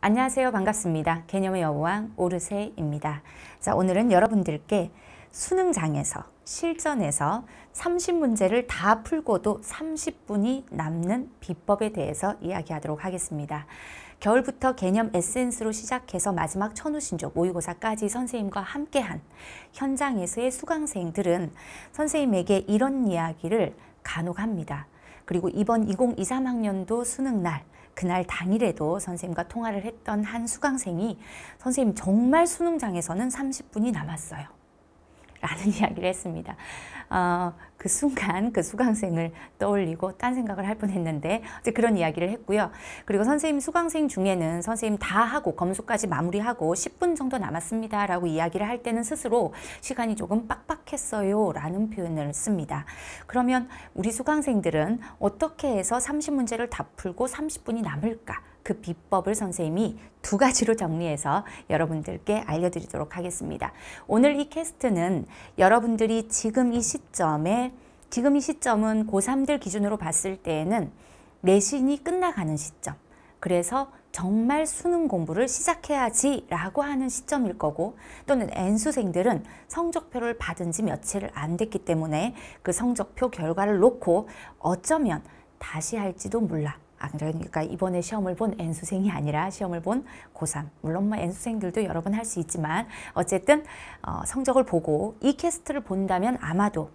안녕하세요. 반갑습니다. 개념의 여왕 우 오르세입니다. 자, 오늘은 여러분들께 수능장에서 실전에서 30문제를 다 풀고도 30분이 남는 비법에 대해서 이야기하도록 하겠습니다. 겨울부터 개념 에센스로 시작해서 마지막 천우신조 모의고사까지 선생님과 함께한 현장에서의 수강생들은 선생님에게 이런 이야기를 간혹 합니다. 그리고 이번 2023학년도 수능날 그날 당일에도 선생님과 통화를 했던 한 수강생이 선생님 정말 수능장에서는 30분이 남았어요. 라는 이야기를 했습니다. 어, 그 순간 그 수강생을 떠올리고 딴 생각을 할 뻔했는데 이제 그런 이야기를 했고요. 그리고 선생님 수강생 중에는 선생님 다 하고 검수까지 마무리하고 10분 정도 남았습니다 라고 이야기를 할 때는 스스로 시간이 조금 빡빡했어요 라는 표현을 씁니다. 그러면 우리 수강생들은 어떻게 해서 30문제를 다 풀고 30분이 남을까 그 비법을 선생님이 두 가지로 정리해서 여러분들께 알려드리도록 하겠습니다. 오늘 이 캐스트는 여러분들이 지금 이 시점에 지금 이 시점은 고3들 기준으로 봤을 때에는 내신이 끝나가는 시점 그래서 정말 수능 공부를 시작해야지 라고 하는 시점일 거고 또는 N수생들은 성적표를 받은 지 며칠 안 됐기 때문에 그 성적표 결과를 놓고 어쩌면 다시 할지도 몰라 아, 그러니까 이번에 시험을 본 N수생이 아니라 시험을 본 고3. 물론 뭐 N수생들도 여러 번 할 수 있지만 어쨌든 어, 성적을 보고 이 캐스트를 본다면 아마도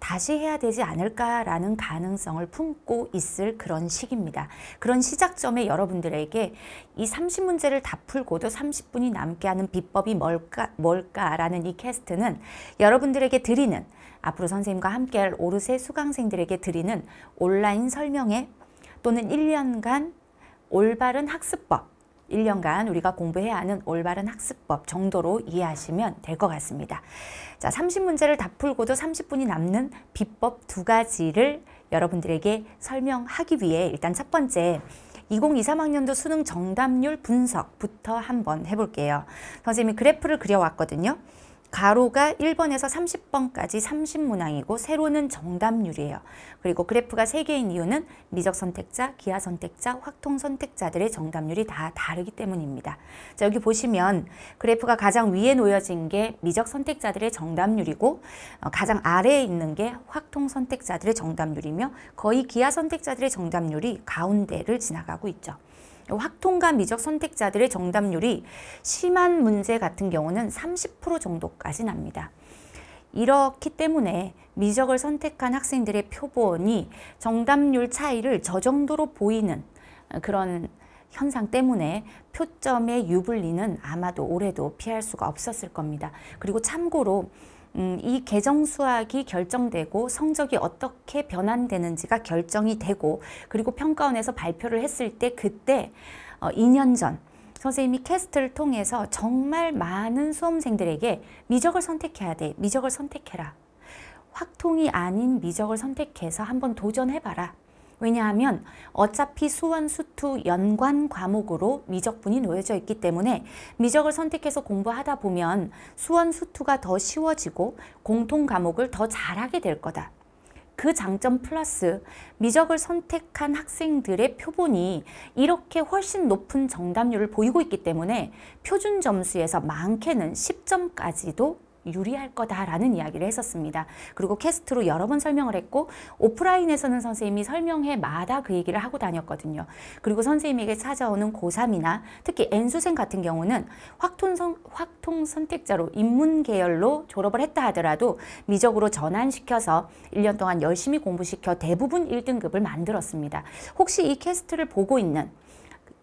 다시 해야 되지 않을까라는 가능성을 품고 있을 그런 시기입니다. 그런 시작점에 여러분들에게 이 30문제를 다 풀고도 30분이 남게 하는 비법이 뭘까, 뭘까라는 이 캐스트는 여러분들에게 드리는 앞으로 선생님과 함께할 오르세 수강생들에게 드리는 온라인 설명의 또는 1년간 올바른 학습법 1년간 우리가 공부해야 하는 올바른 학습법 정도로 이해하시면 될 것 같습니다. 자, 30문제를 다 풀고도 30분이 남는 비법 두 가지를 여러분들에게 설명하기 위해 일단 첫 번째 2023학년도 수능 정답률 분석부터 한번 해볼게요. 선생님이 그래프를 그려왔거든요. 가로가 1번에서 30번까지 30문항이고 세로는 정답률이에요. 그리고 그래프가 3개인 이유는 미적 선택자, 기하 선택자, 확통 선택자들의 정답률이 다 다르기 때문입니다. 자, 여기 보시면 그래프가 가장 위에 놓여진 게 미적 선택자들의 정답률이고 어, 가장 아래에 있는 게 확통 선택자들의 정답률이며 거의 기하 선택자들의 정답률이 가운데를 지나가고 있죠. 확통과 미적 선택자들의 정답률이 심한 문제 같은 경우는 30% 정도까지 납니다. 이렇기 때문에 미적을 선택한 학생들의 표본이 정답률 차이를 저 정도로 보이는 그런 현상 때문에 표점의 유불리는 아마도 올해도 피할 수가 없었을 겁니다. 그리고 참고로 음, 이 개정 수학이 결정되고 성적이 어떻게 변환되는지가 결정이 되고 그리고 평가원에서 발표를 했을 때 그때 어, 2년 전 선생님이 캐스트를 통해서 정말 많은 수험생들에게 미적을 선택해야 돼. 미적을 선택해라. 확통이 아닌 미적을 선택해서 한번 도전해봐라. 왜냐하면 어차피 수원, 수투 연관 과목으로 미적분이 놓여져 있기 때문에 미적을 선택해서 공부하다 보면 수원, 수투가 더 쉬워지고 공통 과목을 더 잘하게 될 거다. 그 장점 플러스 미적을 선택한 학생들의 표본이 이렇게 훨씬 높은 정답률을 보이고 있기 때문에 표준 점수에서 많게는 10점까지도 유리할 거다라는 이야기를 했었습니다. 그리고 캐스트로 여러 번 설명을 했고 오프라인에서는 선생님이 설명회마다 그 얘기를 하고 다녔거든요. 그리고 선생님에게 찾아오는 고3이나 특히 N수생 같은 경우는 확통성, 확통 선택자로 인문 계열로 졸업을 했다 하더라도 미적으로 전환시켜서 1년 동안 열심히 공부시켜 대부분 1등급을 만들었습니다. 혹시 이 캐스트를 보고 있는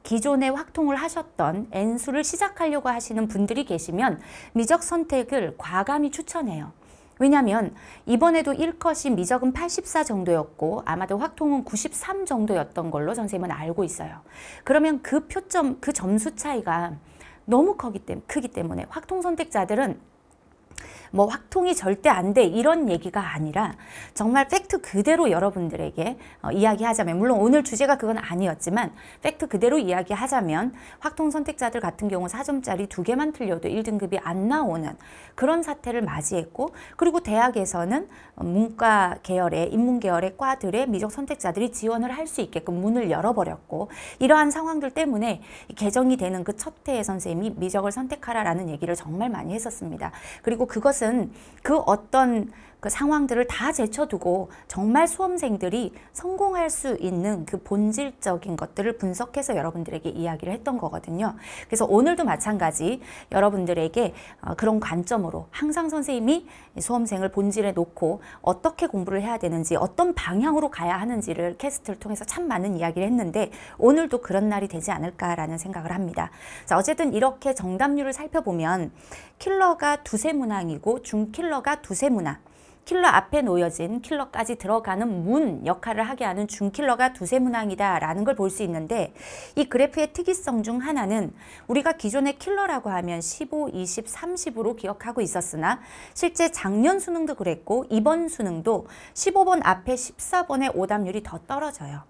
기존에 확통을 하셨던 N수를 시작하려고 하시는 분들이 계시면 미적 선택을 과감히 추천해요. 왜냐하면 이번에도 1컷이 미적은 84 정도였고 아마도 확통은 93 정도였던 걸로 선생님은 알고 있어요. 그러면 그 표점, 그 점수 차이가 너무 크기 때문에 확통 선택자들은 뭐 확통이 절대 안 돼 이런 얘기가 아니라 정말 팩트 그대로 여러분들에게 어, 이야기하자면 물론 오늘 주제가 그건 아니었지만 팩트 그대로 이야기하자면 확통 선택자들 같은 경우 4점짜리 두 개만 틀려도 1등급이 안 나오는 그런 사태를 맞이했고 그리고 대학에서는 문과 계열의 인문 계열의 과들의 미적 선택자들이 지원을 할 수 있게끔 문을 열어버렸고 이러한 상황들 때문에 개정이 되는 그첫 해에 선생님이 미적을 선택하라라는 얘기를 정말 많이 했었습니다. 그리고 그것을 것은 그 어떤 그 상황들을 다 제쳐두고 정말 수험생들이 성공할 수 있는 그 본질적인 것들을 분석해서 여러분들에게 이야기를 했던 거거든요. 그래서 오늘도 마찬가지 여러분들에게 어, 그런 관점으로 항상 선생님이 수험생을 본질에 놓고 어떻게 공부를 해야 되는지 어떤 방향으로 가야 하는지를 캐스트를 통해서 참 많은 이야기를 했는데 오늘도 그런 날이 되지 않을까라는 생각을 합니다. 자, 어쨌든 이렇게 정답률을 살펴보면 킬러가 두세 문항이고 중킬러가 두세 문항 킬러 앞에 놓여진 킬러까지 들어가는 문 역할을 하게 하는 중킬러가 두세 문항이다라는 걸 볼 수 있는데 이 그래프의 특이성 중 하나는 우리가 기존의 킬러라고 하면 15, 20, 30으로 기억하고 있었으나 실제 작년 수능도 그랬고 이번 수능도 15번 앞에 14번의 오답률이 더 떨어져요.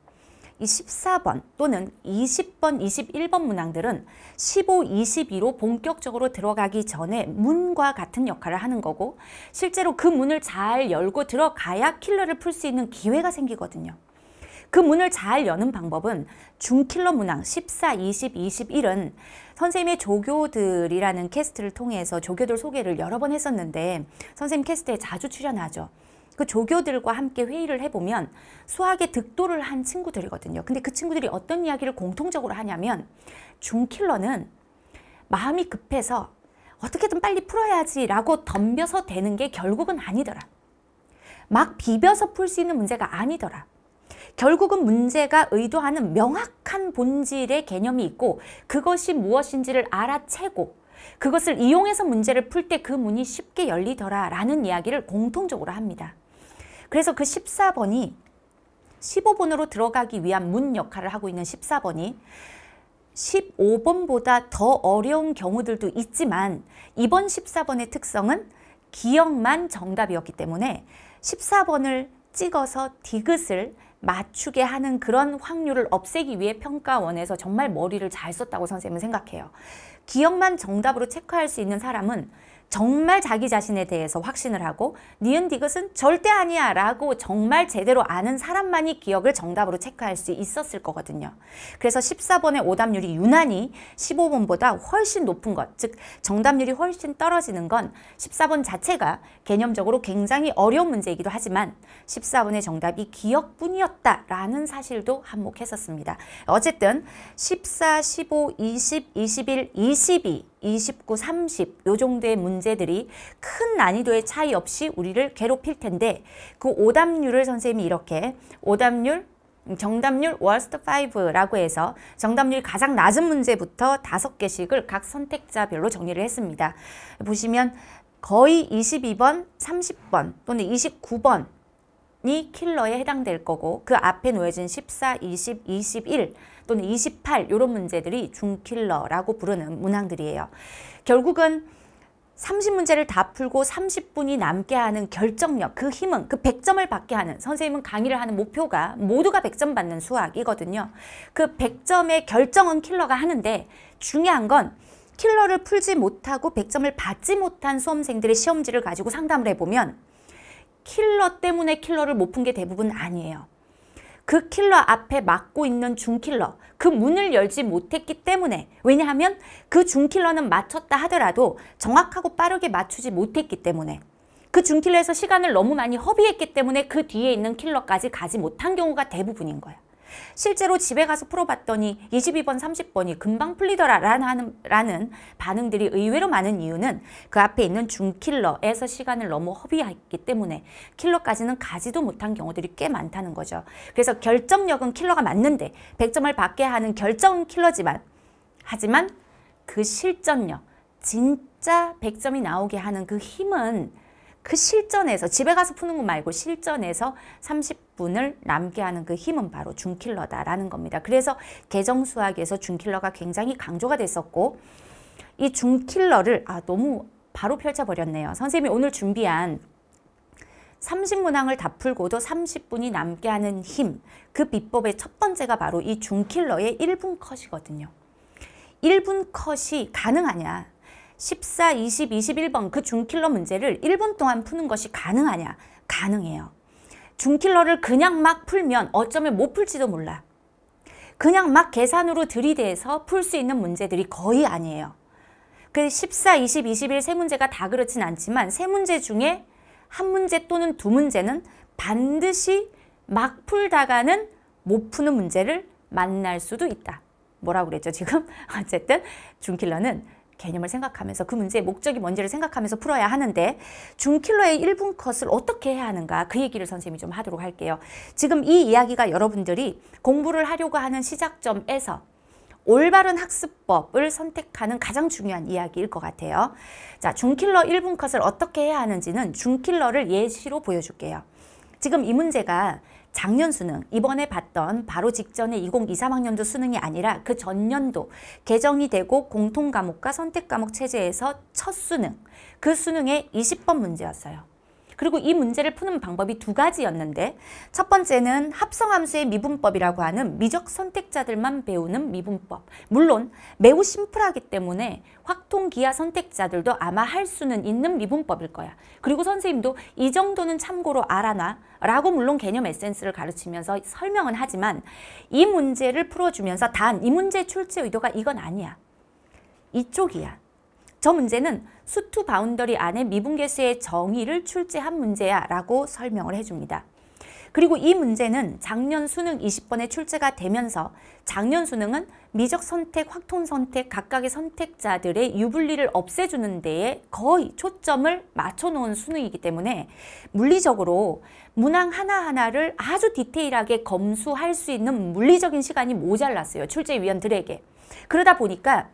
2 4번 또는 20번, 21번 문항들은 15, 22로 본격적으로 들어가기 전에 문과 같은 역할을 하는 거고 실제로 그 문을 잘 열고 들어가야 킬러를 풀 수 있는 기회가 생기거든요. 그 문을 잘 여는 방법은 중킬러 문항 14, 20, 21은 선생님의 조교들이라는 캐스트를 통해서 조교들 소개를 여러 번 했었는데 선생님 캐스트에 자주 출연하죠. 그 조교들과 함께 회의를 해보면 수학에 득도를 한 친구들이거든요. 근데 그 친구들이 어떤 이야기를 공통적으로 하냐면 중킬러는 마음이 급해서 어떻게든 빨리 풀어야지 라고 덤벼서 되는 게 결국은 아니더라. 막 비벼서 풀 수 있는 문제가 아니더라. 결국은 문제가 의도하는 명확한 본질의 개념이 있고 그것이 무엇인지를 알아채고 그것을 이용해서 문제를 풀 때 그 문이 쉽게 열리더라 라는 이야기를 공통적으로 합니다. 그래서 그 14번이 15번으로 들어가기 위한 문 역할을 하고 있는 14번이 15번보다 더 어려운 경우들도 있지만 이번 14번의 특성은 기억만 정답이었기 때문에 14번을 찍어서 디귿을 맞추게 하는 그런 확률을 없애기 위해 평가원에서 정말 머리를 잘 썼다고 선생님은 생각해요. 기억만 정답으로 체크할 수 있는 사람은 정말 자기 자신에 대해서 확신을 하고 니은 디귿은 절대 아니야 라고 정말 제대로 아는 사람만이 기억을 정답으로 체크할 수 있었을 거거든요. 그래서 14번의 오답률이 유난히 15번보다 훨씬 높은 것, 즉 정답률이 훨씬 떨어지는 건 14번 자체가 개념적으로 굉장히 어려운 문제이기도 하지만 14번의 정답이 기억뿐이었다라는 사실도 한몫했었습니다. 어쨌든 14, 15, 20, 21, 22 22, 29, 30요 정도의 문제들이 큰 난이도의 차이 없이 우리를 괴롭힐 텐데 그 오답률을 선생님이 이렇게 오답률 정답률 워스트 5라고 해서 정답률 이 가장 낮은 문제부터 다섯 개씩을 각 선택자별로 정리를 했습니다. 보시면 거의 22번, 30번 또는 29번이 킬러에 해당될 거고 그 앞에 놓여진 14, 20, 21 또는 28 이런 문제들이 중킬러라고 부르는 문항들이에요. 결국은 30문제를 다 풀고 30분이 남게 하는 결정력, 그 힘은 그 100점을 받게 하는 선생님은 강의를 하는 목표가 모두가 100점 받는 수학이거든요. 그 100점의 결정은 킬러가 하는데 중요한 건 킬러를 풀지 못하고 100점을 받지 못한 수험생들의 시험지를 가지고 상담을 해보면 킬러 때문에 킬러를 못 푼 게 대부분 아니에요. 그 킬러 앞에 막고 있는 중킬러 그 문을 열지 못했기 때문에 왜냐하면 그 중킬러는 맞췄다 하더라도 정확하고 빠르게 맞추지 못했기 때문에 그 중킬러에서 시간을 너무 많이 허비했기 때문에 그 뒤에 있는 킬러까지 가지 못한 경우가 대부분인 거예요. 실제로 집에 가서 풀어봤더니 22번, 30번이 금방 풀리더라 라는, 라는 반응들이 의외로 많은 이유는 그 앞에 있는 중킬러에서 시간을 너무 허비했기 때문에 킬러까지는 가지도 못한 경우들이 꽤 많다는 거죠. 그래서 결정력은 킬러가 맞는데 100점을 받게 하는 결정 킬러지만 하지만 그 실전력, 진짜 100점이 나오게 하는 그 힘은 그 실전에서 집에 가서 푸는 거 말고 실전에서 30, 분을 남게 하는 그 힘은 바로 중킬러다라는 겁니다. 그래서 개정수학에서 중킬러가 굉장히 강조가 됐었고 이 중킬러를 아 너무 바로 펼쳐버렸네요. 선생님이 오늘 준비한 30문항을 다 풀고도 30분이 남게 하는 힘, 그 비법의 첫 번째가 바로 이 중킬러의 1분 컷이거든요. 1분 컷이 가능하냐? 14, 20, 21번 그 중킬러 문제를 1분 동안 푸는 것이 가능하냐? 가능해요. 중킬러를 그냥 막 풀면 어쩌면 못 풀지도 몰라. 그냥 막 계산으로 들이대서 풀 수 있는 문제들이 거의 아니에요. 그 14, 20, 21 세 문제가 다 그렇진 않지만 세 문제 중에 한 문제 또는 두 문제는 반드시 막 풀다가는 못 푸는 문제를 만날 수도 있다. 뭐라고 그랬죠 지금? 어쨌든 중킬러는 개념을 생각하면서 그 문제의 목적이 뭔지를 생각하면서 풀어야 하는데 중킬러의 1분 컷을 어떻게 해야 하는가 그 얘기를 선생님이 좀 하도록 할게요. 지금 이 이야기가 여러분들이 공부를 하려고 하는 시작점에서 올바른 학습법을 선택하는 가장 중요한 이야기일 것 같아요. 자, 중킬러 1분 컷을 어떻게 해야 하는지는 중킬러를 예시로 보여줄게요. 지금 이 문제가 작년 수능, 이번에 봤던 바로 직전에 2023학년도 수능이 아니라 그 전년도 개정이 되고 공통과목과 선택과목 체제에서 첫 수능, 그 수능의 20번 문제였어요. 그리고 이 문제를 푸는 방법이 두 가지였는데 첫 번째는 합성함수의 미분법이라고 하는 미적 선택자들만 배우는 미분법 물론 매우 심플하기 때문에 확통기하 선택자들도 아마 할 수는 있는 미분법일 거야 그리고 선생님도 이 정도는 참고로 알아놔 라고 물론 개념 에센스를 가르치면서 설명은 하지만 이 문제를 풀어주면서 단 이 문제의 출제 의도가 이건 아니야 이쪽이야 저 문제는 수투 바운더리 안에 미분계수의 정의를 출제한 문제야 라고 설명을 해줍니다. 그리고 이 문제는 작년 수능 20번에 출제가 되면서 작년 수능은 미적 선택, 확통 선택, 각각의 선택자들의 유불리를 없애주는 데에 거의 초점을 맞춰놓은 수능이기 때문에 물리적으로 문항 하나하나를 아주 디테일하게 검수할 수 있는 물리적인 시간이 모자랐어요. 출제위원들에게. 그러다 보니까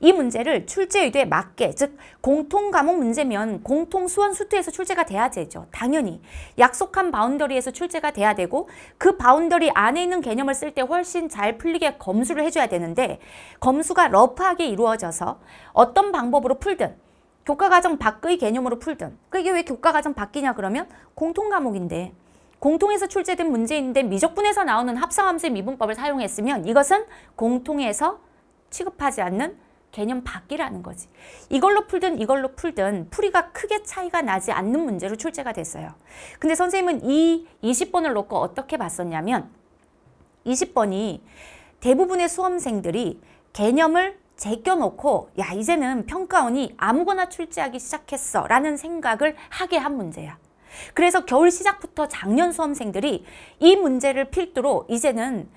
이 문제를 출제 의도에 맞게 즉 공통 과목 문제면 공통 수원 수투에서 출제가 돼야 되죠. 당연히 약속한 바운더리에서 출제가 돼야 되고 그 바운더리 안에 있는 개념을 쓸 때 훨씬 잘 풀리게 검수를 해줘야 되는데 검수가 러프하게 이루어져서 어떤 방법으로 풀든 교과과정 밖의 개념으로 풀든 그게 그러니까 왜 교과과정 바뀌냐 그러면 공통 과목인데 공통에서 출제된 문제인데 미적분에서 나오는 합성함수의 미분법을 사용했으면 이것은 공통에서 취급하지 않는 개념 바뀌라는 거지. 이걸로 풀든 이걸로 풀든 풀이가 크게 차이가 나지 않는 문제로 출제가 됐어요. 근데 선생님은 이 20번을 놓고 어떻게 봤었냐면 20번이 대부분의 수험생들이 개념을 제껴놓고 야 이제는 평가원이 아무거나 출제하기 시작했어 라는 생각을 하게 한 문제야. 그래서 겨울 시작부터 작년 수험생들이 이 문제를 필두로 이제는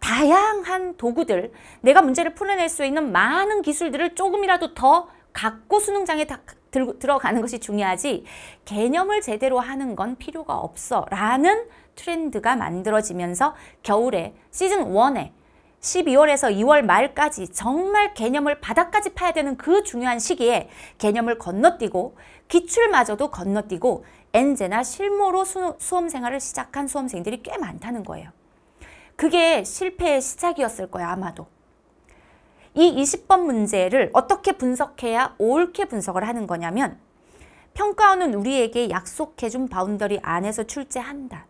다양한 도구들, 내가 문제를 풀어낼 수 있는 많은 기술들을 조금이라도 더 갖고 수능장에 다 들, 들어가는 것이 중요하지 개념을 제대로 하는 건 필요가 없어 라는 트렌드가 만들어지면서 겨울에 시즌 원에 12월에서 2월 말까지 정말 개념을 바닥까지 파야 되는 그 중요한 시기에 개념을 건너뛰고 기출마저도 건너뛰고 엔제나 실무로 수, 수험생활을 시작한 수험생들이 꽤 많다는 거예요. 그게 실패의 시작이었을 거야 아마도. 이 20번 문제를 어떻게 분석해야 옳게 분석을 하는 거냐면 평가원은 우리에게 약속해준 바운더리 안에서 출제한다.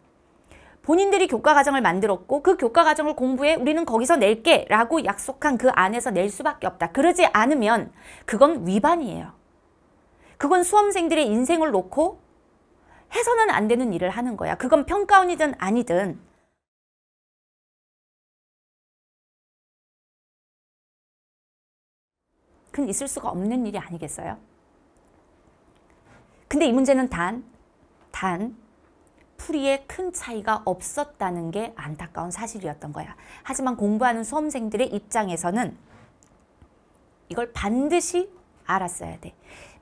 본인들이 교과과정을 만들었고 그 교과과정을 공부해 우리는 거기서 낼게 라고 약속한 그 안에서 낼 수밖에 없다. 그러지 않으면 그건 위반이에요. 그건 수험생들의 인생을 놓고 해서는 안 되는 일을 하는 거야. 그건 평가원이든 아니든 그건 있을 수가 없는 일이 아니겠어요? 근데 이 문제는 단, 단 풀이에 큰 차이가 없었다는 게 안타까운 사실이었던 거야. 하지만 공부하는 수험생들의 입장에서는 이걸 반드시 알았어야 돼.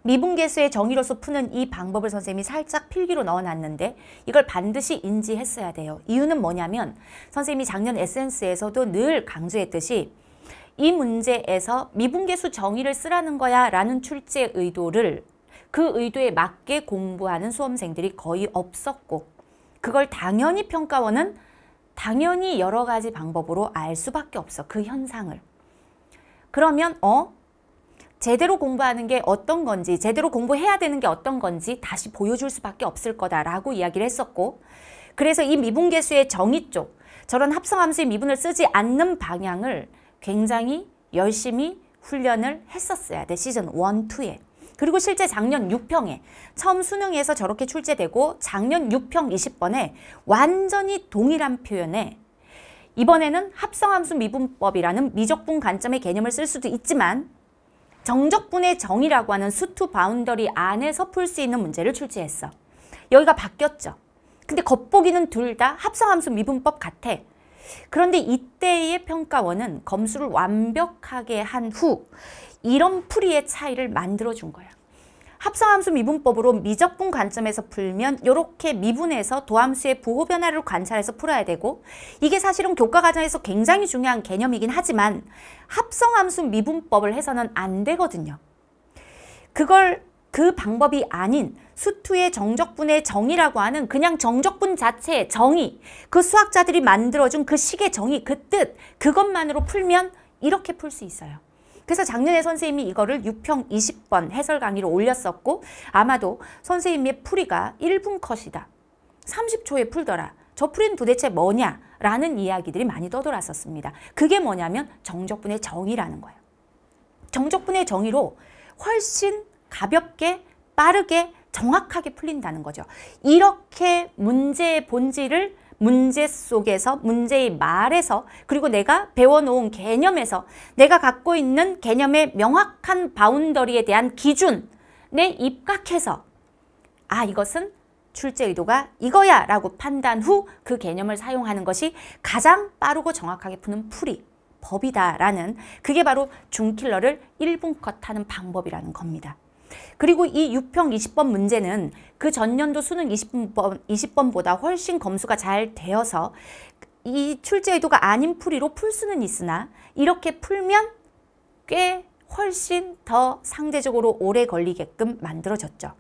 미분계수의 정의로서 푸는 이 방법을 선생님이 살짝 필기로 넣어놨는데 이걸 반드시 인지했어야 돼요. 이유는 뭐냐면 선생님이 작년 에센스에서도 늘 강조했듯이 이 문제에서 미분계수 정의를 쓰라는 거야 라는 출제 의도를 그 의도에 맞게 공부하는 수험생들이 거의 없었고 그걸 당연히 평가원은 당연히 여러 가지 방법으로 알 수밖에 없어. 그 현상을. 그러면 어? 제대로 공부하는 게 어떤 건지 제대로 공부해야 되는 게 어떤 건지 다시 보여줄 수밖에 없을 거다라고 이야기를 했었고 그래서 이 미분계수의 정의 쪽 저런 합성함수의 미분을 쓰지 않는 방향을 굉장히 열심히 훈련을 했었어야 돼. 시즌 1, 2에. 그리고 실제 작년 6평에 처음 수능에서 저렇게 출제되고 작년 6평 20번에 완전히 동일한 표현에 이번에는 합성함수 미분법이라는 미적분 관점의 개념을 쓸 수도 있지만 정적분의 정이라고 하는 수투 바운더리 안에서 풀 수 있는 문제를 출제했어. 여기가 바뀌었죠. 근데 겉보기는 둘 다 합성함수 미분법 같아. 그런데 이때의 평가원은 검수를 완벽하게 한 후 이런 풀이의 차이를 만들어준 거야. 합성함수 미분법으로 미적분 관점에서 풀면 이렇게 미분에서 도함수의 부호 변화를 관찰해서 풀어야 되고 이게 사실은 교과 과정에서 굉장히 중요한 개념이긴 하지만 합성함수 미분법을 해서는 안 되거든요. 그걸 그 방법이 아닌 수투의 정적분의 정이라고 하는 그냥 정적분 자체의 정의 그 수학자들이 만들어준 그 식의 정의 그 뜻 그것만으로 풀면 이렇게 풀 수 있어요. 그래서 작년에 선생님이 이거를 6평 20번 해설 강의로 올렸었고 아마도 선생님의 풀이가 1분 컷이다. 30초에 풀더라. 저 풀이는 도대체 뭐냐? 라는 이야기들이 많이 떠돌았었습니다. 그게 뭐냐면 정적분의 정의라는 거예요. 정적분의 정의로 훨씬 가볍게 빠르게 정확하게 풀린다는 거죠. 이렇게 문제의 본질을 문제 속에서 문제의 말에서 그리고 내가 배워놓은 개념에서 내가 갖고 있는 개념의 명확한 바운더리에 대한 기준에 입각해서 아 이것은 출제 의도가 이거야 라고 판단 후 그 개념을 사용하는 것이 가장 빠르고 정확하게 푸는 풀이 법이다라는 그게 바로 중킬러를 1분 컷하는 방법이라는 겁니다. 그리고 이 6평 20번 문제는 그 전년도 수능 20번, 20번보다 훨씬 검수가 잘 되어서 이 출제의도가 아닌 풀이로 풀 수는 있으나 이렇게 풀면 꽤 훨씬 더 상대적으로 오래 걸리게끔 만들어졌죠.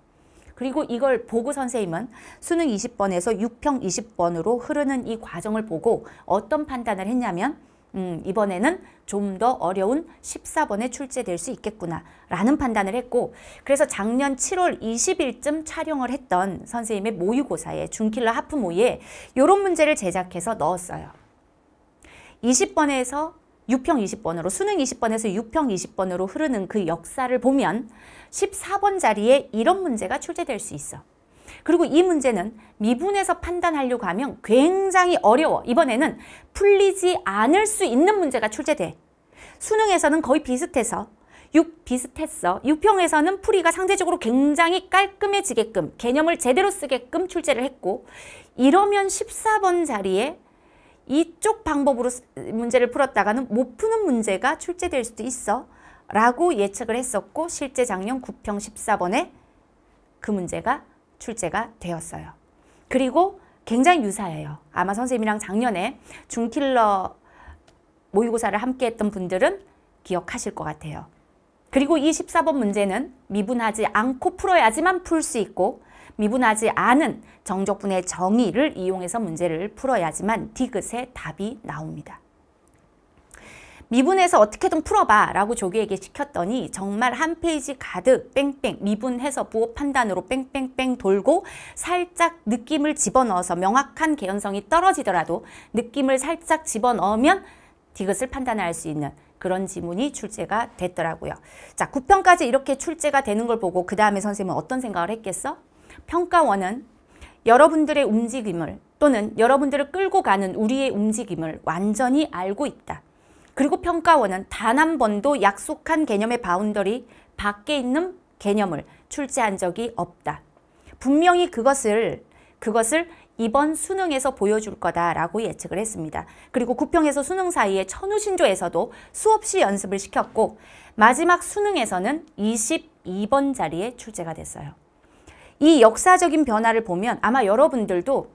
그리고 이걸 보고 선생님은 수능 20번에서 6평 20번으로 흐르는 이 과정을 보고 어떤 판단을 했냐면 음, 이번에는 좀 더 어려운 14번에 출제될 수 있겠구나라는 판단을 했고 그래서 작년 7월 20일쯤 촬영을 했던 선생님의 모의고사에 중킬러 하프 모의에 이런 문제를 제작해서 넣었어요. 20번에서 6평 20번으로 수능 20번에서 6평 20번으로 흐르는 그 역사를 보면 14번 자리에 이런 문제가 출제될 수 있어. 그리고 이 문제는 미분에서 판단하려고 하면 굉장히 어려워. 이번에는 풀리지 않을 수 있는 문제가 출제돼. 수능에서는 거의 비슷해서 6 비슷했어. 6평에서는 풀이가 상대적으로 굉장히 깔끔해지게끔 개념을 제대로 쓰게끔 출제를 했고 이러면 14번 자리에 이쪽 방법으로 문제를 풀었다가는 못 푸는 문제가 출제될 수도 있어 라고 예측을 했었고 실제 작년 9평 14번에 그 문제가 출제가 되었어요. 그리고 굉장히 유사해요. 아마 선생님이랑 작년에 중킬러 모의고사를 함께 했던 분들은 기억하실 것 같아요. 그리고 이 14번 문제는 미분하지 않고 풀어야지만 풀 수 있고 미분하지 않은 정적분의 정의를 이용해서 문제를 풀어야지만 디귿의 답이 나옵니다. 미분해서 어떻게든 풀어봐 라고 조교에게 시켰더니 정말 한 페이지 가득 뺑뺑 미분해서 부호 판단으로 뺑뺑뺑 돌고 살짝 느낌을 집어넣어서 명확한 개연성이 떨어지더라도 느낌을 살짝 집어넣으면 디귿을 판단할 수 있는 그런 지문이 출제가 됐더라고요. 자, 9평까지 이렇게 출제가 되는 걸 보고 그 다음에 선생님은 어떤 생각을 했겠어? 평가원은 여러분들의 움직임을 또는 여러분들을 끌고 가는 우리의 움직임을 완전히 알고 있다. 그리고 평가원은 단 한 번도 약속한 개념의 바운더리 밖에 있는 개념을 출제한 적이 없다. 분명히 그것을 그것을 이번 수능에서 보여줄 거다라고 예측을 했습니다. 그리고 구평에서 수능 사이에 천우신조에서도 수없이 연습을 시켰고 마지막 수능에서는 22번 자리에 출제가 됐어요. 이 역사적인 변화를 보면 아마 여러분들도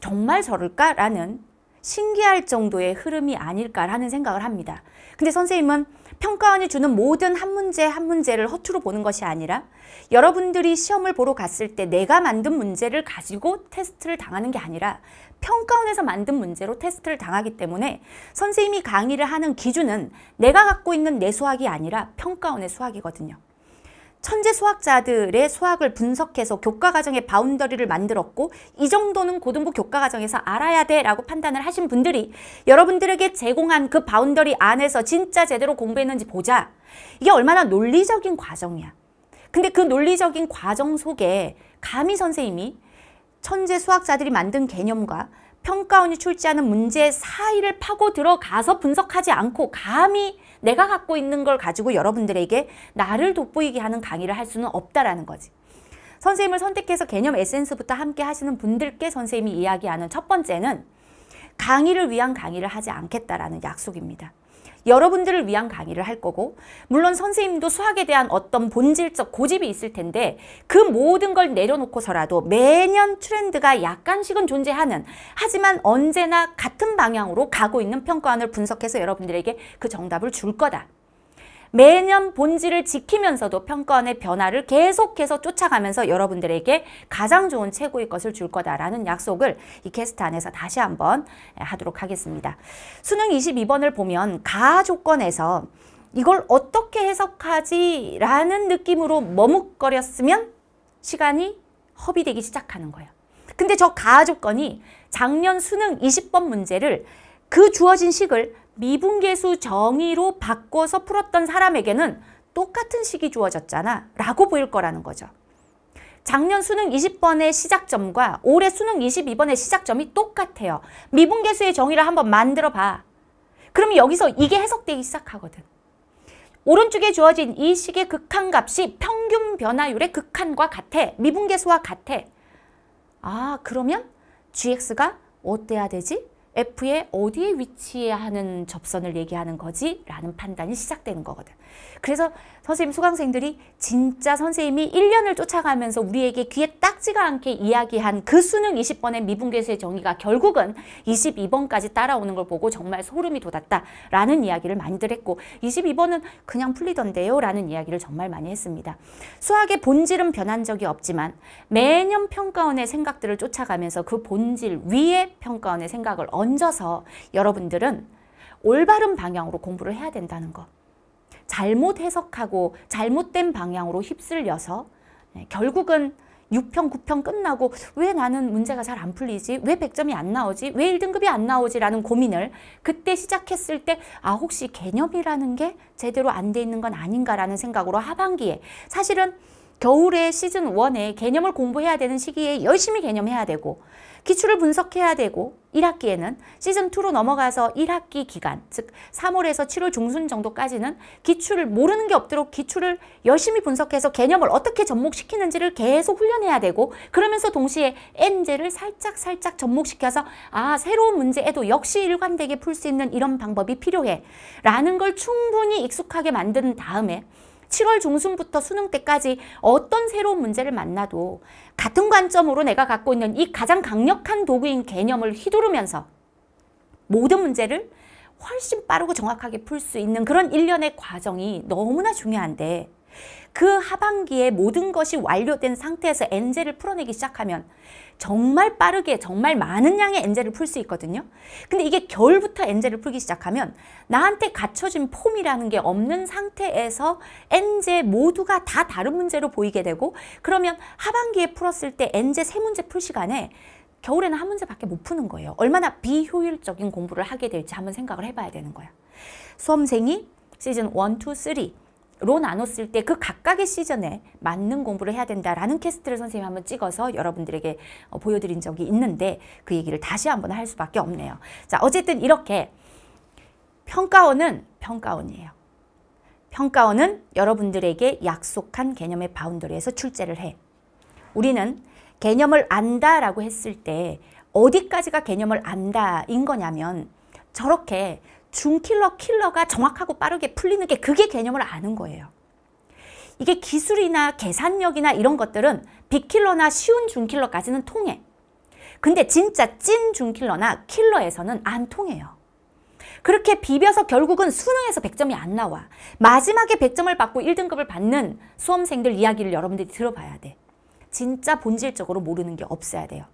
정말 저럴까라는 신기할 정도의 흐름이 아닐까라는 생각을 합니다. 근데 선생님은 평가원이 주는 모든 한 문제 한 문제를 허투루 보는 것이 아니라 여러분들이 시험을 보러 갔을 때 내가 만든 문제를 가지고 테스트를 당하는 게 아니라 평가원에서 만든 문제로 테스트를 당하기 때문에 선생님이 강의를 하는 기준은 내가 갖고 있는 내 수학이 아니라 평가원의 수학이거든요. 천재 수학자들의 수학을 분석해서 교과과정의 바운더리를 만들었고 이 정도는 고등부 교과과정에서 알아야 돼 라고 판단을 하신 분들이 여러분들에게 제공한 그 바운더리 안에서 진짜 제대로 공부했는지 보자. 이게 얼마나 논리적인 과정이야. 근데 그 논리적인 과정 속에 감히 선생님이 천재 수학자들이 만든 개념과 평가원이 출제하는 문제 사이를 파고 들어가서 분석하지 않고 감히 내가 갖고 있는 걸 가지고 여러분들에게 나를 돋보이게 하는 강의를 할 수는 없다라는 거지. 선생님을 선택해서 개념 에센스부터 함께 하시는 분들께 선생님이 이야기하는 첫 번째는 강의를 위한 강의를 하지 않겠다라는 약속입니다. 여러분들을 위한 강의를 할 거고 물론 선생님도 수학에 대한 어떤 본질적 고집이 있을 텐데 그 모든 걸 내려놓고서라도 매년 트렌드가 약간씩은 존재하는 하지만 언제나 같은 방향으로 가고 있는 평가안을 분석해서 여러분들에게 그 정답을 줄 거다. 매년 본질을 지키면서도 평가원의 변화를 계속해서 쫓아가면서 여러분들에게 가장 좋은 최고의 것을 줄 거다라는 약속을 이 캐스트 안에서 다시 한번 하도록 하겠습니다. 수능 22번을 보면 가 조건에서 이걸 어떻게 해석하지? 라는 느낌으로 머뭇거렸으면 시간이 허비되기 시작하는 거예요. 근데 저 가 조건이 작년 수능 20번 문제를 그 주어진 식을 미분계수 정의로 바꿔서 풀었던 사람에게는 똑같은 식이 주어졌잖아 라고 보일 거라는 거죠. 작년 수능 20번의 시작점과 올해 수능 22번의 시작점이 똑같아요. 미분계수의 정의를 한번 만들어 봐. 그러면 여기서 이게 해석되기 시작하거든. 오른쪽에 주어진 이 식의 극한값이 평균 변화율의 극한과 같아. 미분계수와 같아. 아 그러면 gx가 어때야 되지? F의 어디에 위치해야 하는 접선을 얘기하는 거지? 라는 판단이 시작되는 거거든. 그래서 선생님 수강생들이 진짜 선생님이 1년을 쫓아가면서 우리에게 귀에 딱지가 않게 이야기한 그 수능 20번의 미분계수의 정의가 결국은 22번까지 따라오는 걸 보고 정말 소름이 돋았다라는 이야기를 많이들 했고 22번은 그냥 풀리던데요 라는 이야기를 정말 많이 했습니다. 수학의 본질은 변한 적이 없지만 매년 평가원의 생각들을 쫓아가면서 그 본질 위에 평가원의 생각을 얹어서 여러분들은 올바른 방향으로 공부를 해야 된다는 것. 잘못 해석하고 잘못된 방향으로 휩쓸려서 네, 결국은 6평, 9평 끝나고 왜 나는 문제가 잘 안 풀리지? 왜 100점이 안 나오지? 왜 1등급이 안 나오지? 라는 고민을 그때 시작했을 때 아 혹시 개념이라는 게 제대로 안 돼 있는 건 아닌가라는 생각으로 하반기에 사실은 겨울에 시즌 1에 개념을 공부해야 되는 시기에 열심히 개념해야 되고 기출을 분석해야 되고 1학기에는 시즌2로 넘어가서 1학기 기간, 즉 3월에서 7월 중순 정도까지는 기출을 모르는 게 없도록 기출을 열심히 분석해서 개념을 어떻게 접목시키는지를 계속 훈련해야 되고 그러면서 동시에 n 제를 살짝살짝 살짝 접목시켜서 아 새로운 문제에도 역시 일관되게 풀 수 있는 이런 방법이 필요해 라는 걸 충분히 익숙하게 만든 다음에 7월 중순부터 수능 때까지 어떤 새로운 문제를 만나도 같은 관점으로 내가 갖고 있는 이 가장 강력한 도구인 개념을 휘두르면서 모든 문제를 훨씬 빠르고 정확하게 풀 수 있는 그런 일련의 과정이 너무나 중요한데 그 하반기에 모든 것이 완료된 상태에서 엔젤을 풀어내기 시작하면 정말 빠르게 정말 많은 양의 엔젤을 풀 수 있거든요. 근데 이게 겨울부터 엔젤을 풀기 시작하면 나한테 갖춰진 폼이라는 게 없는 상태에서 엔젤 모두가 다 다른 문제로 보이게 되고 그러면 하반기에 풀었을 때엔젤세 문제 풀 시간에 겨울에는 한 문제밖에 못 푸는 거예요. 얼마나 비효율적인 공부를 하게 될지 한번 생각을 해봐야 되는 거야. 수험생이 시즌 1, 2, 3로 나눴을 때 그 각각의 시즌에 맞는 공부를 해야 된다라는 캐스트를 선생님이 한번 찍어서 여러분들에게 어, 보여드린 적이 있는데 그 얘기를 다시 한번 할 수밖에 없네요. 자, 어쨌든 이렇게 평가원은 평가원이에요. 평가원은 여러분들에게 약속한 개념의 바운더리에서 출제를 해. 우리는 개념을 안다라고 했을 때 어디까지가 개념을 안다인 거냐면 저렇게 중킬러 킬러가 정확하고 빠르게 풀리는 게 그게 개념을 아는 거예요. 이게 기술이나 계산력이나 이런 것들은 빅킬러나 쉬운 중킬러까지는 통해. 근데 진짜 찐 중킬러나 킬러에서는 안 통해요. 그렇게 비벼서 결국은 수능에서 100점이 안 나와. 마지막에 100점을 받고 1등급을 받는 수험생들 이야기를 여러분들이 들어봐야 돼. 진짜 본질적으로 모르는 게 없어야 돼요.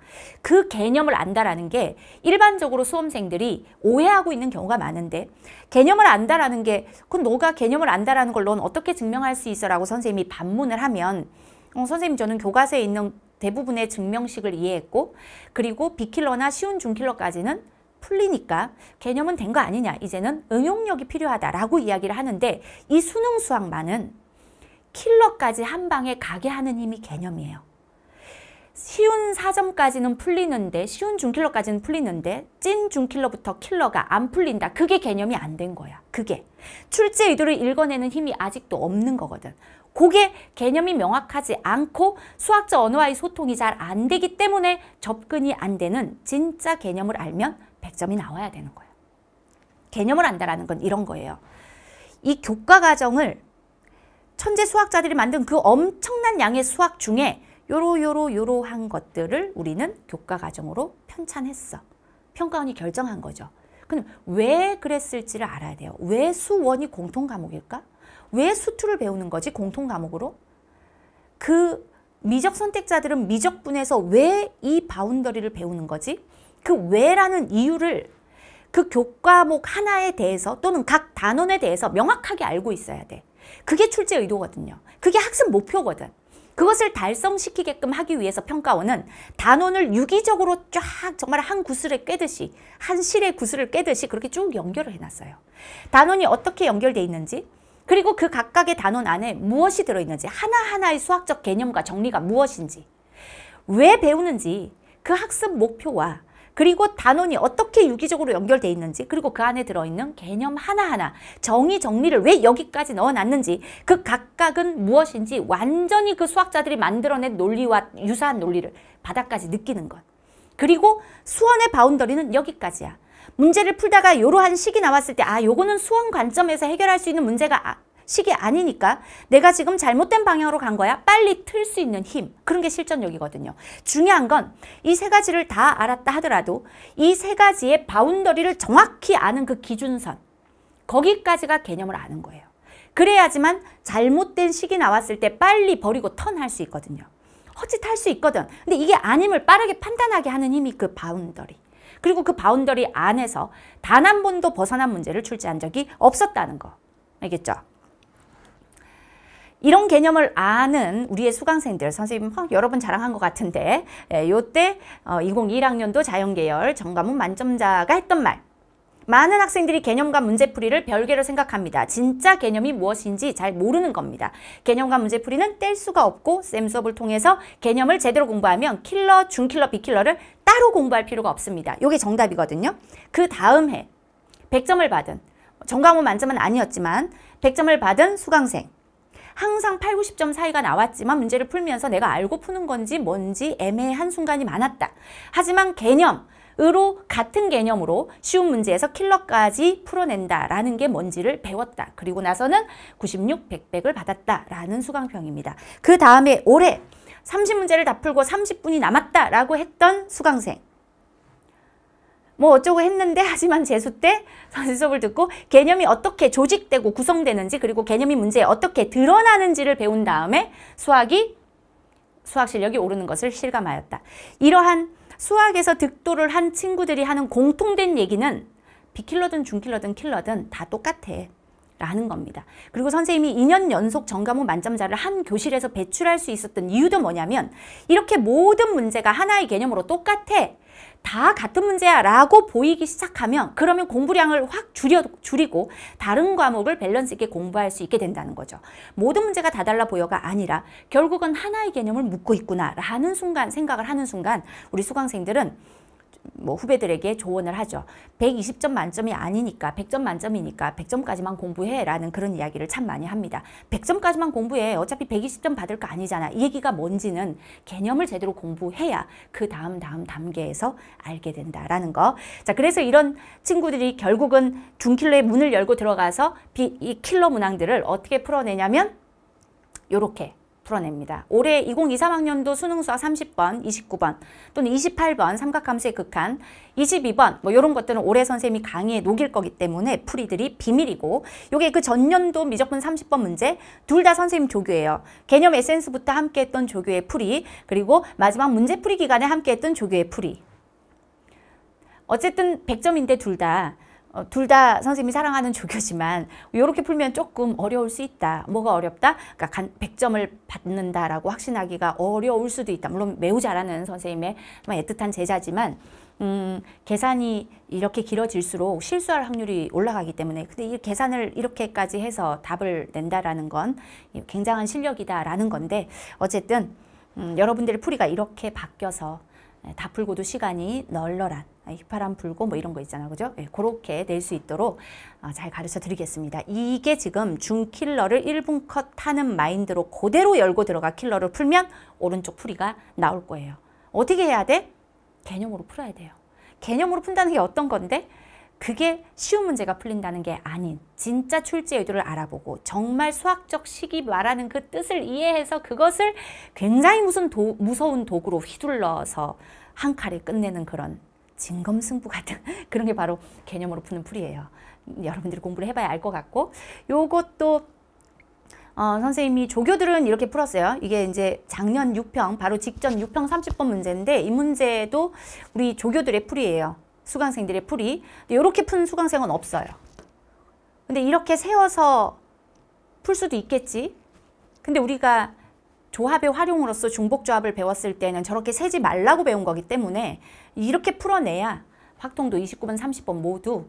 그 개념을 안다라는 게 일반적으로 수험생들이 오해하고 있는 경우가 많은데 개념을 안다라는 게 그건 너가 개념을 안다라는 걸 넌 어떻게 증명할 수 있어 라고 선생님이 반문을 하면 어, 선생님 저는 교과서에 있는 대부분의 증명식을 이해했고 그리고 비킬러나 쉬운 중킬러까지는 풀리니까 개념은 된 거 아니냐 이제는 응용력이 필요하다라고 이야기를 하는데 이 수능 수학만은 킬러까지 한 방에 가게 하는 힘이 개념이에요. 쉬운 사점까지는 풀리는데 쉬운 중킬러까지는 풀리는데 찐 중킬러부터 킬러가 안 풀린다. 그게 개념이 안 된 거야. 그게. 출제 의도를 읽어내는 힘이 아직도 없는 거거든. 그게 개념이 명확하지 않고 수학자 언어와의 소통이 잘 안 되기 때문에 접근이 안 되는 진짜 개념을 알면 100점이 나와야 되는 거예요. 개념을 안다라는 건 이런 거예요. 이 교과 과정을 천재 수학자들이 만든 그 엄청난 양의 수학 중에 요로 요로 요로한 것들을 우리는 교과 과정으로 편찬했어. 평가원이 결정한 거죠. 그럼 왜 그랬을지를 알아야 돼요. 왜 수원이 공통 과목일까? 왜 수투를 배우는 거지 공통 과목으로? 그 미적 선택자들은 미적분에서 왜 이 바운더리를 배우는 거지? 그 왜라는 이유를 그 교과목 하나에 대해서 또는 각 단원에 대해서 명확하게 알고 있어야 돼. 그게 출제 의도거든요. 그게 학습 목표거든. 그것을 달성시키게끔 하기 위해서 평가원은 단원을 유기적으로 쫙 정말 한 구슬에 꿰듯이 한 실의 구슬을 꿰듯이 그렇게 쭉 연결을 해놨어요. 단원이 어떻게 연결돼 있는지 그리고 그 각각의 단원 안에 무엇이 들어있는지 하나하나의 수학적 개념과 정리가 무엇인지 왜 배우는지 그 학습 목표와 그리고 단원이 어떻게 유기적으로 연결돼 있는지 그리고 그 안에 들어있는 개념 하나하나 정의 정리를 왜 여기까지 넣어놨는지 그 각각은 무엇인지 완전히 그 수학자들이 만들어낸 논리와 유사한 논리를 바닥까지 느끼는 것 그리고 수원의 바운더리는 여기까지야 문제를 풀다가 이러한 식이 나왔을 때 아 요거는 수원 관점에서 해결할 수 있는 문제가 아, 식이 아니니까 내가 지금 잘못된 방향으로 간 거야. 빨리 틀 수 있는 힘. 그런 게 실전력이거든요. 중요한 건 이 세 가지를 다 알았다 하더라도 이 세 가지의 바운더리를 정확히 아는 그 기준선. 거기까지가 개념을 아는 거예요. 그래야지만 잘못된 식이 나왔을 때 빨리 버리고 턴할 수 있거든요. 허짓할수 있거든. 근데 이게 아님을 빠르게 판단하게 하는 힘이 그 바운더리. 그리고 그 바운더리 안에서 단 한 번도 벗어난 문제를 출제한 적이 없었다는 거. 알겠죠? 이런 개념을 아는 우리의 수강생들 선생님 여러 분 자랑한 것 같은데 예, 요때 어, 2021학년도 자연계열 정과문 만점자가 했던 말 많은 학생들이 개념과 문제풀이를 별개로 생각합니다. 진짜 개념이 무엇인지 잘 모르는 겁니다. 개념과 문제풀이는 뗄 수가 없고 쌤 수업을 통해서 개념을 제대로 공부하면 킬러, 중킬러, 비킬러를 따로 공부할 필요가 없습니다. 이게 정답이거든요. 그 다음 해 100점을 받은 정과문 만점은 아니었지만 100점을 받은 수강생 항상 8, 90점 사이가 나왔지만 문제를 풀면서 내가 알고 푸는 건지 뭔지 애매한 순간이 많았다. 하지만 개념, 으로 같은 개념으로 쉬운 문제에서 킬러까지 풀어낸다라는 게 뭔지를 배웠다. 그리고 나서는 96, 100백을 받았다라는 수강평입니다. 그 다음에 올해 30문제를 다 풀고 30분이 남았다라고 했던 수강생 뭐 어쩌고 했는데 하지만 재수 때 선수 수업을 듣고 개념이 어떻게 조직되고 구성되는지 그리고 개념이 문제에 어떻게 드러나는지를 배운 다음에 수학이 수학 실력이 오르는 것을 실감하였다. 이러한 수학에서 득도를 한 친구들이 하는 공통된 얘기는 비킬러든 중킬러든 킬러든 다 똑같아. 라는 겁니다. 그리고 선생님이 2년 연속 전과목 만점자를 한 교실에서 배출할 수 있었던 이유도 뭐냐면 이렇게 모든 문제가 하나의 개념으로 똑같아 다 같은 문제야 라고 보이기 시작하면 그러면 공부량을 확 줄여, 줄이고 다른 과목을 밸런스 있게 공부할 수 있게 된다는 거죠. 모든 문제가 다 달라 보여가 아니라 결국은 하나의 개념을 묶고 있구나 라는 순간 생각을 하는 순간 우리 수강생들은 뭐 후배들에게 조언을 하죠. 120점 만점이 아니니까 100점 만점이니까 100점까지만 공부해 라는 그런 이야기를 참 많이 합니다. 100점까지만 공부해 어차피 120점 받을 거 아니잖아. 이 얘기가 뭔지는 개념을 제대로 공부해야 그 다음 다음 단계에서 알게 된다라는 거. 자 그래서 이런 친구들이 결국은 중킬러의 문을 열고 들어가서 이 킬러 문항들을 어떻게 풀어내냐면 요렇게 풀어냅니다. 올해 2023학년도 수능수학 30번, 29번 또는 28번 삼각함수의 극한, 22번 뭐 이런 것들은 올해 선생님이 강의에 녹일 거기 때문에 풀이들이 비밀이고 요게 그 전년도 미적분 30번 문제 둘 다 선생님 조교예요. 개념 에센스부터 함께했던 조교의 풀이 그리고 마지막 문제풀이 기간에 함께했던 조교의 풀이 어쨌든 100점인데 둘다 어, 둘 다 선생님이 사랑하는 조교지만 이렇게 풀면 조금 어려울 수 있다. 뭐가 어렵다? 그러니까 100점을 받는다라고 확신하기가 어려울 수도 있다. 물론 매우 잘하는 선생님의 애틋한 제자지만 음, 계산이 이렇게 길어질수록 실수할 확률이 올라가기 때문에 근데 이 계산을 이렇게까지 해서 답을 낸다라는 건 굉장한 실력이다라는 건데 어쨌든 음, 여러분들의 풀이가 이렇게 바뀌어서 예, 다 풀고도 시간이 널널한 아, 휘파람 불고 뭐 이런 거있잖아 그죠? 예, 그렇게 낼 수 있도록 아, 잘 가르쳐 드리겠습니다. 이게 지금 중 킬러를 1분 컷 하는 마인드로 그대로 열고 들어가 킬러를 풀면 오른쪽 풀이가 나올 거예요. 어떻게 해야 돼? 개념으로 풀어야 돼요. 개념으로 푼다는 게 어떤 건데? 그게 쉬운 문제가 풀린다는 게 아닌 진짜 출제 의도를 알아보고 정말 수학적 시기 말하는 그 뜻을 이해해서 그것을 굉장히 무슨 도, 무서운 도구로 휘둘러서 한 칼에 끝내는 그런 진검승부 같은 그런 게 바로 개념으로 푸는 풀이에요. 여러분들이 공부를 해봐야 알 것 같고 요것도 어, 선생님이 조교들은 이렇게 풀었어요. 이게 이제 작년 6평, 바로 직전 6평 30번 문제인데 이 문제도 우리 조교들의 풀이에요. 수강생들의 풀이 이렇게 푼 수강생은 없어요. 근데 이렇게 세워서 풀 수도 있겠지. 근데 우리가 조합의 활용으로서 중복조합을 배웠을 때는 저렇게 세지 말라고 배운 거기 때문에 이렇게 풀어내야 확통도 29번, 30번 모두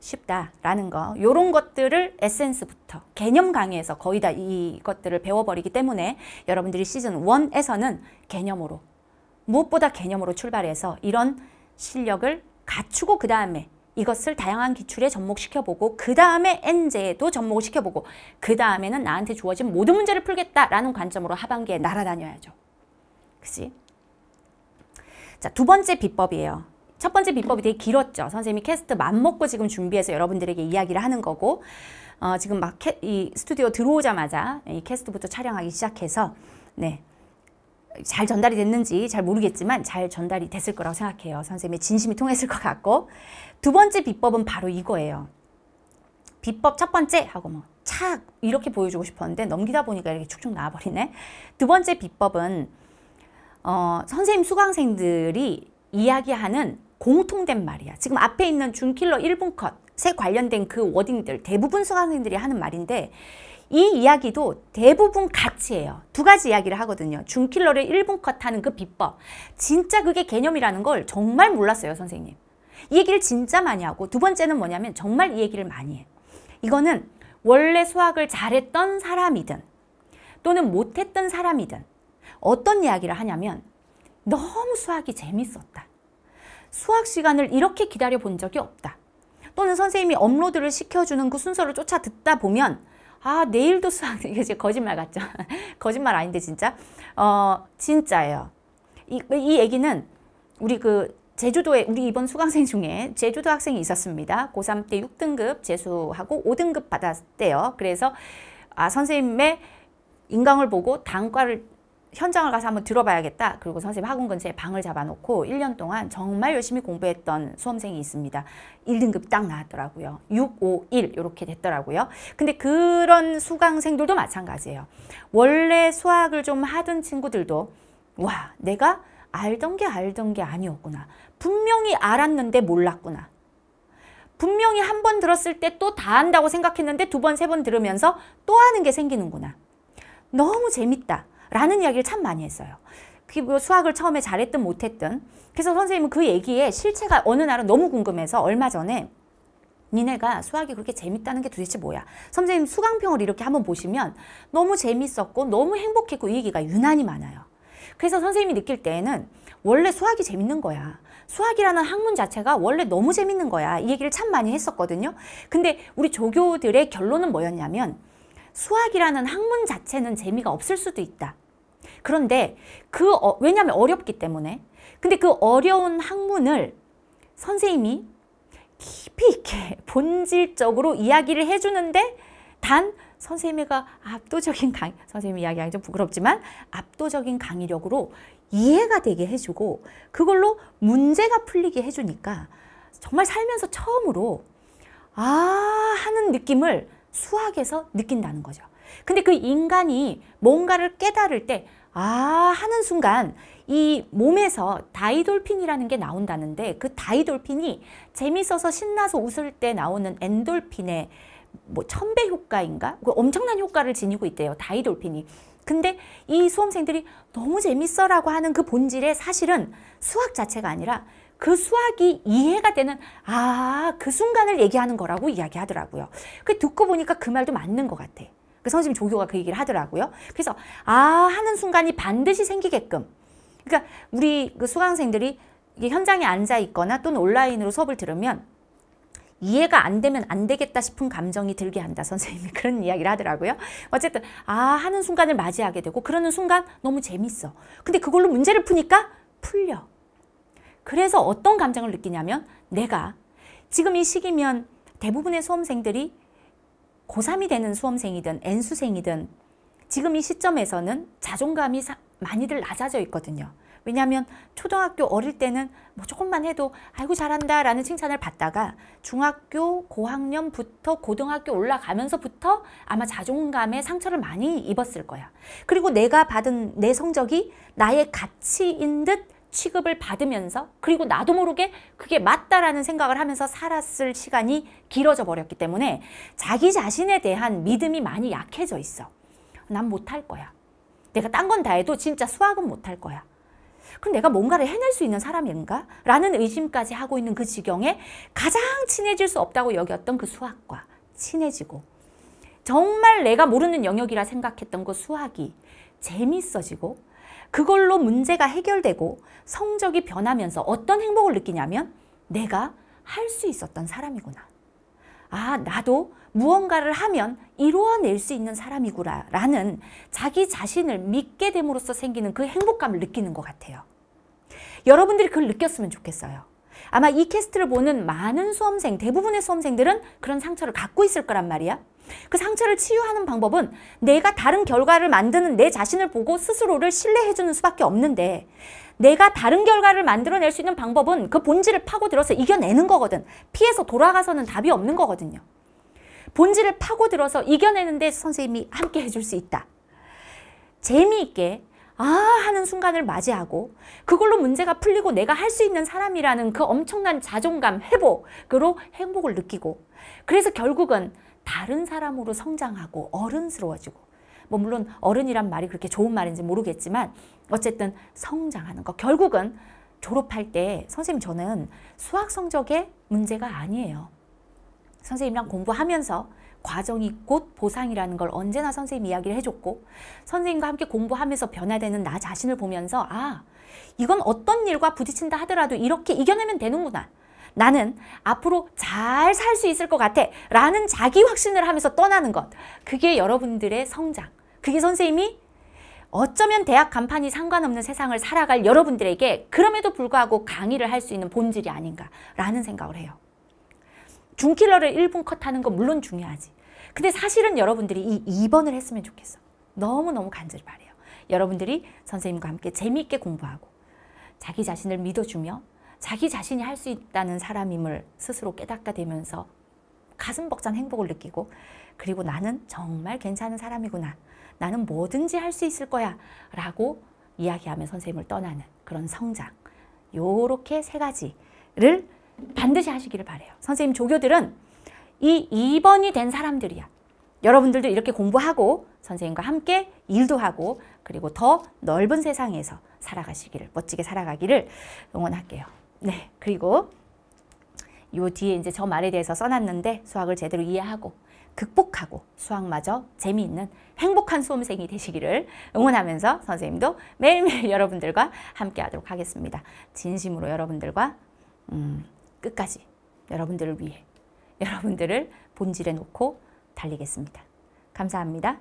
쉽다라는 거 요런 것들을 에센스부터 개념 강의에서 거의 다 이것들을 배워버리기 때문에 여러분들이 시즌 1에서는 개념으로 무엇보다 개념으로 출발해서 이런 실력을 갖추고 그 다음에 이것을 다양한 기출에 접목시켜보고 그 다음에 n 제에도접목 시켜보고 그 다음에는 나한테 주어진 모든 문제를 풀겠다라는 관점으로 하반기에 날아다녀야죠. 그치? 자, 두 번째 비법이에요. 첫 번째 비법이 되게 길었죠. 선생님이 캐스트 맘먹고 지금 준비해서 여러분들에게 이야기를 하는 거고 어, 지금 막이 스튜디오 들어오자마자 이 캐스트부터 촬영하기 시작해서 네잘 전달이 됐는지 잘 모르겠지만 잘 전달이 됐을 거라고 생각해요. 선생님의 진심이 통했을 것 같고 두 번째 비법은 바로 이거예요. 비법 첫 번째 하고 뭐 착 이렇게 보여주고 싶었는데 넘기다 보니까 이렇게 축축 나와버리네. 두 번째 비법은 어, 선생님 수강생들이 이야기하는 공통된 말이야. 지금 앞에 있는 준킬러 일분 컷에 관련된 그 워딩들 대부분 수강생들이 하는 말인데 이 이야기도 대부분 같이예요. 두 가지 이야기를 하거든요. 중킬러를 1분 컷하는 그 비법. 진짜 그게 개념이라는 걸 정말 몰랐어요, 선생님. 이 얘기를 진짜 많이 하고 두 번째는 뭐냐면 정말 이 얘기를 많이 해. 이거는 원래 수학을 잘했던 사람이든 또는 못했던 사람이든 어떤 이야기를 하냐면 너무 수학이 재밌었다. 수학 시간을 이렇게 기다려 본 적이 없다. 또는 선생님이 업로드를 시켜주는 그 순서를 쫓아 듣다 보면 아 내일도 수학 이게 거짓말 같죠 거짓말 아닌데 진짜 어 진짜예요 이, 이 얘기는 우리 그 제주도에 우리 이번 수강생 중에 제주도 학생이 있었습니다 고3 때 6등급 재수하고 5등급 받았대요 그래서 아 선생님의 인강을 보고 단과를 현장을 가서 한번 들어봐야겠다. 그리고 선생님 학원 근처에 방을 잡아놓고 1년 동안 정말 열심히 공부했던 수험생이 있습니다. 1등급 딱 나왔더라고요. 6, 5, 1 이렇게 됐더라고요. 근데 그런 수강생들도 마찬가지예요. 원래 수학을 좀 하던 친구들도 와 내가 알던 게 알던 게 아니었구나. 분명히 알았는데 몰랐구나. 분명히 한 번 들었을 때 또 다안다고 생각했는데 두 번, 세 번 들으면서 또 하는 게 생기는구나. 너무 재밌다. 라는 이야기를 참 많이 했어요. 뭐 수학을 처음에 잘했든 못했든 그래서 선생님은 그 얘기에 실체가 어느 날은 너무 궁금해서 얼마 전에 니네가 수학이 그렇게 재밌다는 게 도대체 뭐야 선생님 수강평을 이렇게 한번 보시면 너무 재밌었고 너무 행복했고 이 얘기가 유난히 많아요 그래서 선생님이 느낄 때에는 원래 수학이 재밌는 거야 수학이라는 학문 자체가 원래 너무 재밌는 거야 이 얘기를 참 많이 했었거든요 근데 우리 조교들의 결론은 뭐였냐면 수학이라는 학문 자체는 재미가 없을 수도 있다 그런데 그 어, 왜냐하면 어렵기 때문에 근데 그 어려운 학문을 선생님이 깊이 있게 본질적으로 이야기를 해주는데 단 선생님이가 압도적인 강 선생님 이야기하기 좀 부끄럽지만 압도적인 강의력으로 이해가 되게 해주고 그걸로 문제가 풀리게 해주니까 정말 살면서 처음으로 아 하는 느낌을 수학에서 느낀다는 거죠. 근데 그 인간이 뭔가를 깨달을 때아 하는 순간 이 몸에서 다이돌핀이라는 게 나온다는데 그 다이돌핀이 재밌어서 신나서 웃을 때 나오는 엔돌핀의 뭐 천배 효과인가? 그 엄청난 효과를 지니고 있대요. 다이돌핀이. 근데 이 수험생들이 너무 재밌어라고 하는 그 본질에 사실은 수학 자체가 아니라 그 수학이 이해가 되는 아 그 순간을 얘기하는 거라고 이야기하더라고요. 그 듣고 보니까 그 말도 맞는 것 같아. 그 선생님 조교가 그 얘기를 하더라고요. 그래서 아 하는 순간이 반드시 생기게끔 그러니까 우리 그 수강생들이 현장에 앉아 있거나 또는 온라인으로 수업을 들으면 이해가 안 되면 안 되겠다 싶은 감정이 들게 한다 선생님이 그런 이야기를 하더라고요 어쨌든 아 하는 순간을 맞이하게 되고 그러는 순간 너무 재밌어 근데 그걸로 문제를 푸니까 풀려 그래서 어떤 감정을 느끼냐면 내가 지금 이 시기면 대부분의 수험생들이 고3이 되는 수험생이든 N수생이든 지금 이 시점에서는 자존감이 많이들 낮아져 있거든요. 왜냐하면 초등학교 어릴 때는 뭐 조금만 해도 아이고 잘한다 라는 칭찬을 받다가 중학교 고학년부터 고등학교 올라가면서부터 아마 자존감에 상처를 많이 입었을 거야. 그리고 내가 받은 내 성적이 나의 가치인 듯 취급을 받으면서 그리고 나도 모르게 그게 맞다라는 생각을 하면서 살았을 시간이 길어져 버렸기 때문에 자기 자신에 대한 믿음이 많이 약해져 있어. 난 못할 거야. 내가 딴 건 다 해도 진짜 수학은 못할 거야. 그럼 내가 뭔가를 해낼 수 있는 사람인가? 라는 의심까지 하고 있는 그 지경에 가장 친해질 수 없다고 여겼던 그 수학과 친해지고 정말 내가 모르는 영역이라 생각했던 그 수학이 재밌어지고 그걸로 문제가 해결되고 성적이 변하면서 어떤 행복을 느끼냐면 내가 할 수 있었던 사람이구나. 아 나도 무언가를 하면 이루어낼 수 있는 사람이구나 라는 자기 자신을 믿게 됨으로써 생기는 그 행복감을 느끼는 것 같아요. 여러분들이 그걸 느꼈으면 좋겠어요. 아마 이 캐스트를 보는 많은 수험생, 대부분의 수험생들은 그런 상처를 갖고 있을 거란 말이야. 그 상처를 치유하는 방법은 내가 다른 결과를 만드는 내 자신을 보고 스스로를 신뢰해주는 수밖에 없는데 내가 다른 결과를 만들어낼 수 있는 방법은 그 본질을 파고들어서 이겨내는 거거든. 피해서 돌아가서는 답이 없는 거거든요. 본질을 파고들어서 이겨내는데 선생님이 함께 해줄 수 있다. 재미있게 아 하는 순간을 맞이하고 그걸로 문제가 풀리고 내가 할 수 있는 사람이라는 그 엄청난 자존감 회복 으로 행복을 느끼고 그래서 결국은 다른 사람으로 성장하고 어른스러워지고 뭐 물론 어른이란 말이 그렇게 좋은 말인지 모르겠지만 어쨌든 성장하는 거 결국은 졸업할 때 선생님 저는 수학 성적의 문제가 아니에요. 선생님이랑 공부하면서 과정이 곧 보상이라는 걸 언제나 선생님 이야기를 해줬고 선생님과 함께 공부하면서 변화되는 나 자신을 보면서 아 이건 어떤 일과 부딪힌다 하더라도 이렇게 이겨내면 되는구나 나는 앞으로 잘 살 수 있을 것 같아 라는 자기 확신을 하면서 떠나는 것 그게 여러분들의 성장 그게 선생님이 어쩌면 대학 간판이 상관없는 세상을 살아갈 여러분들에게 그럼에도 불구하고 강의를 할 수 있는 본질이 아닌가라는 생각을 해요. 중킬러를 1분 컷하는 건 물론 중요하지. 근데 사실은 여러분들이 이 2번을 했으면 좋겠어. 너무너무 간절히 바래요. 여러분들이 선생님과 함께 재미있게 공부하고 자기 자신을 믿어주며 자기 자신이 할 수 있다는 사람임을 스스로 깨닫게 되면서 가슴 벅찬 행복을 느끼고 그리고 나는 정말 괜찮은 사람이구나. 나는 뭐든지 할 수 있을 거야 라고 이야기하며 선생님을 떠나는 그런 성장 요렇게 세 가지를 반드시 하시기를 바래요. 선생님 조교들은 이 2번이 된 사람들이야. 여러분들도 이렇게 공부하고 선생님과 함께 일도 하고 그리고 더 넓은 세상에서 살아가시기를 멋지게 살아가기를 응원할게요. 네, 그리고 요 뒤에 이제 저 말에 대해서 써놨는데 수학을 제대로 이해하고 극복하고 수학마저 재미있는 행복한 수험생이 되시기를 응원하면서 선생님도 매일매일 여러분들과 함께 하도록 하겠습니다. 진심으로 여러분들과 음, 끝까지 여러분들을 위해 여러분들을 본질에 놓고 달리겠습니다. 감사합니다.